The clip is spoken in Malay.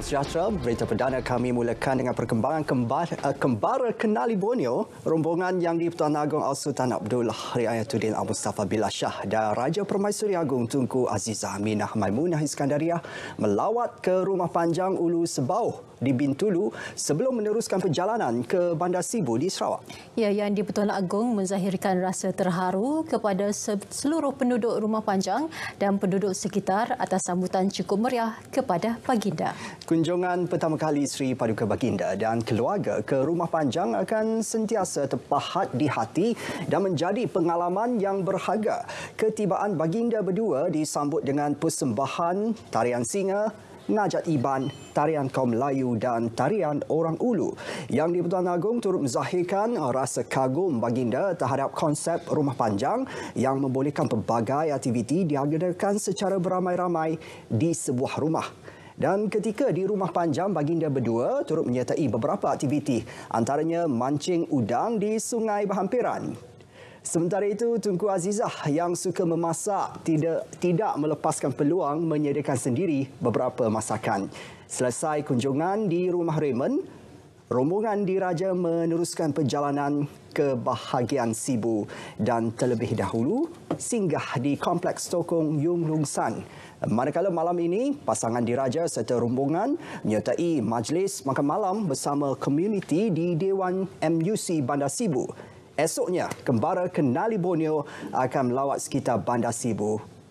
Sejahtera, berita perdana kami mulakan dengan perkembangan kembara, eh, kembara kenali Borneo, rombongan yang di-Pertuan Agong Al-Sultan Abdul Hari Ayatuddin Al-Mustafa Billah dan Raja Permaisuri Agong Tunku Azizah Aminah Maimunah Iskandariah melawat ke Rumah Panjang Ulu Sebau di Bintulu sebelum meneruskan perjalanan ke Bandar Sibu di Sarawak. Ya, yang di-Pertuan Agong menzahirkan rasa terharu kepada seluruh penduduk Rumah Panjang dan penduduk sekitar atas sambutan cukup meriah kepada Paginda. Kunjungan pertama kali Sri Paduka Baginda dan keluarga ke Rumah Panjang akan sentiasa terpahat di hati dan menjadi pengalaman yang berharga. Ketibaan Baginda berdua disambut dengan persembahan tarian singa, Najat Iban, tarian kaum Melayu dan tarian orang Ulu yang di-Pertuan Agong turut menzahirkan rasa kagum baginda terhadap konsep rumah panjang yang membolehkan pelbagai aktiviti diagendakan secara beramai-ramai di sebuah rumah. Dan ketika di rumah panjang, baginda berdua turut menyertai beberapa aktiviti antaranya mancing udang di Sungai Bahampiran. Sementara itu, Tunku Azizah yang suka memasak tidak tidak melepaskan peluang menyediakan sendiri beberapa masakan. Selesai kunjungan di rumah Raymond, rombongan diraja meneruskan perjalanan ke Sibu dan terlebih dahulu singgah di Kompleks Tokong Yung Lung San. Manakala malam ini, pasangan diraja serta rombongan menyertai majlis makan malam bersama komuniti di Dewan MUC Bandar Sibu. Esoknya, kembara kenali Borneo akan melawat sekitar Bandar Sibu